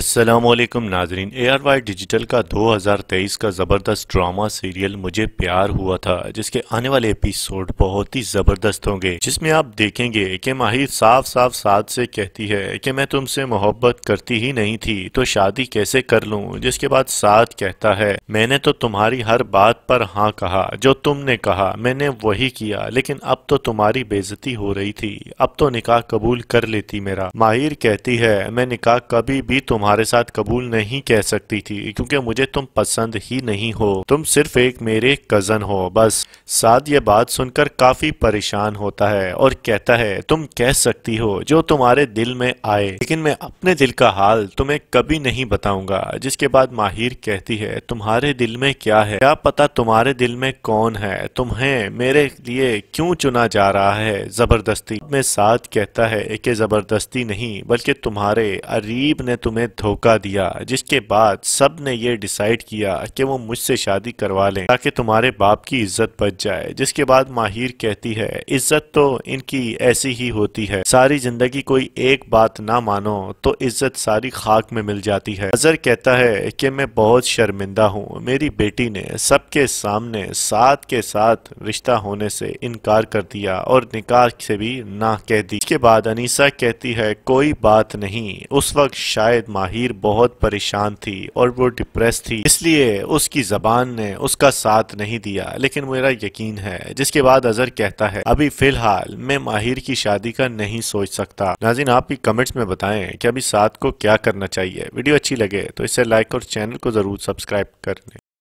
असलम नाजरीन A R Y digital का दो हजार तेईस का ज़बरदस्त ड्रामा सीरियल मुझे प्यार हुआ था जिसके आने वाले एपिसोड बहुत ही ज़बरदस्त होंगे जिसमें आप देखेंगे कि माहिर साफ साफ साथ से कहती है कि मैं तुमसे मोहब्बत करती ही नहीं थी तो शादी कैसे कर लूं जिसके बाद साथ कहता है मैंने तो तुम्हारी हर बात पर हाँ कहा जो तुमने कहा मैंने वही किया लेकिन अब तो तुम्हारी बेजती हो रही थी अब तो निकाह कबूल कर लेती मेरा माहिर कहती है मैं निकाह कभी भी तुम तुम्हारे साथ कबूल नहीं कह सकती थी क्योंकि मुझे तुम पसंद ही नहीं हो तुम सिर्फ एक मेरे कज़न हो बस साद ये बात सुनकर काफ़ी परेशान होता है और कहता है तुम कह सकती हो जो तुम्हारे दिल में आए लेकिन मैं अपने दिल का हाल तुम्हें कभी नहीं बताऊंगा जिसके बाद माहिर कहती है तुम्हारे दिल में क्या है क्या पता तुम्हारे दिल में कौन है तुम्हें मेरे लिए क्यों चुना जा रहा है ज़बरदस्ती में साथ कहता है कि ज़बरदस्ती नहीं बल्कि तुम्हारे अरीब ने तुम्हें धोखा दिया जिसके बाद सब ने यह डिसाइड किया कि वो मुझसे शादी करवा लें ताकि तुम्हारे बाप की इज्जत बच जाए जिसके बाद माहिर कहती है इज्जत तो इनकी ऐसी ही होती है सारी जिंदगी कोई एक बात ना मानो तो इज्जत सारी खाक में मिल जाती है अजहर कहता है कि मैं बहुत शर्मिंदा हूँ मेरी बेटी ने सबके सामने साथ के साथ रिश्ता होने से इनकार कर दिया और निकाह से भी ना कह दी इसके बाद अनिसा कहती है कोई बात नहीं उस वक्त शायद माहिर बहुत परेशान थी और वो डिप्रेस थी इसलिए उसकी जबान ने उसका साथ नहीं दिया लेकिन मेरा यकीन है जिसके बाद अजहर कहता है अभी फिलहाल मैं माहिर की शादी का नहीं सोच सकता नाजिन आप भी कमेंट्स में बताएं कि अभी साथ को क्या करना चाहिए वीडियो अच्छी लगे तो इसे लाइक और चैनल को जरूर सब्सक्राइब कर